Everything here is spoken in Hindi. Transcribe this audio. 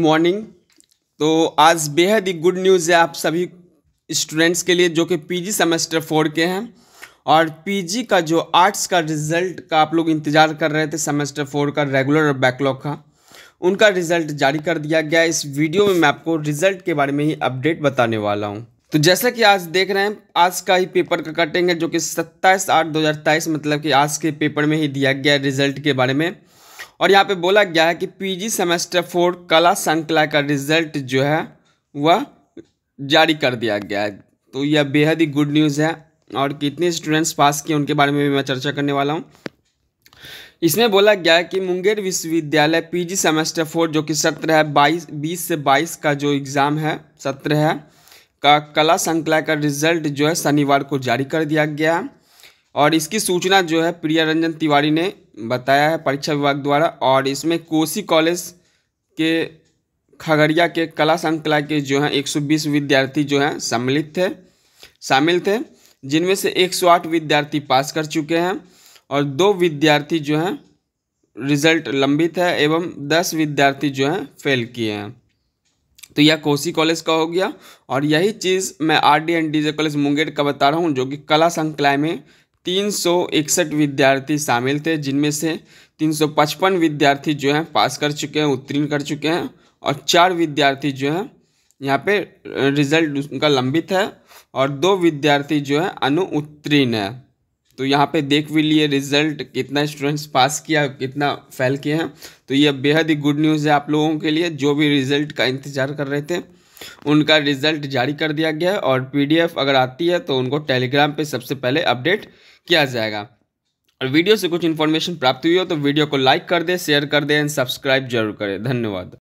मॉर्निंग तो आज बेहद ही गुड न्यूज़ है आप सभी स्टूडेंट्स के लिए जो कि पीजी सेमेस्टर फोर के हैं और पीजी का जो आर्ट्स का रिजल्ट का आप लोग इंतज़ार कर रहे थे सेमेस्टर फोर का रेगुलर और बैकलॉग का उनका रिजल्ट जारी कर दिया गया इस वीडियो में मैं आपको रिजल्ट के बारे में ही अपडेट बताने वाला हूँ तो जैसा कि आज देख रहे हैं आज का ही पेपर का कटिंग है जो कि सत्ताईस आठ दो मतलब कि आज के पेपर में ही दिया गया रिजल्ट के बारे में और यहाँ पे बोला गया है कि पीजी सेमेस्टर फोर कला संकला का रिजल्ट जो है वह जारी कर दिया गया है तो यह बेहद ही गुड न्यूज़ है और कितने स्टूडेंट्स पास किए उनके बारे में भी मैं चर्चा करने वाला हूँ इसमें बोला गया है कि मुंगेर विश्वविद्यालय पीजी सेमेस्टर फोर जो कि सत्र है बाईस बीस से बाईस का जो एग्ज़ाम है सत्र है का कला संकला का रिजल्ट जो है शनिवार को जारी कर दिया गया है और इसकी सूचना जो है प्रिया रंजन तिवारी ने बताया है परीक्षा विभाग द्वारा और इसमें कोसी कॉलेज के खगड़िया के कला संकला के जो हैं 120 विद्यार्थी जो हैं सम्मिलित थे शामिल थे जिनमें से 108 विद्यार्थी पास कर चुके हैं और दो विद्यार्थी जो हैं रिजल्ट लंबित है एवं 10 विद्यार्थी जो हैं फेल किए हैं तो यह कोसी कॉलेज का हो गया और यही चीज़ मैं R D and D J college Munger का बता रहा हूँ जो कि कला संकलाय में तीन सौ इकसठ विद्यार्थी शामिल थे जिनमें से तीन सौ पचपन विद्यार्थी जो हैं पास कर चुके हैं उत्तीर्ण कर चुके हैं और चार विद्यार्थी जो हैं यहाँ पे रिजल्ट उनका लंबित है और दो विद्यार्थी जो है अनु उत्तीर्ण है तो यहाँ पे देख भी लिए रिजल्ट कितना स्टूडेंट्स पास किया कितना फेल किए हैं तो यह बेहद ही गुड न्यूज़ है आप लोगों के लिए जो भी रिजल्ट का इंतज़ार कर रहे थे उनका रिजल्ट जारी कर दिया गया है और पीडीएफ अगर आती है तो उनको टेलीग्राम पे सबसे पहले अपडेट किया जाएगा और वीडियो से कुछ इन्फॉर्मेशन प्राप्त हुई हो तो वीडियो को लाइक कर दें शेयर कर दें एंड सब्सक्राइब जरूर करें धन्यवाद